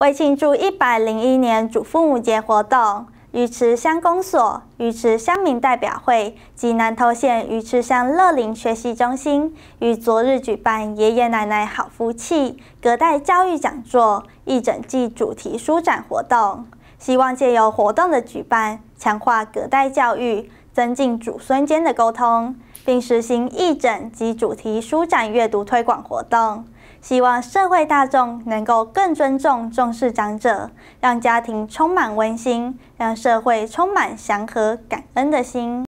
为庆祝一百零一年祖父母节活动，鱼池乡公所、鱼池乡民代表会及南投县鱼池乡乐龄学习中心于昨日举办“爷爷奶奶好福气”隔代教育讲座、义诊暨主题书展活动，希望借由活动的举办，强化隔代教育，增进祖孙间的沟通，并实行义诊及主题书展阅读推广活动。希望社会大众能够更尊重、重视长者，让家庭充满温馨，让社会充满祥和、感恩的心。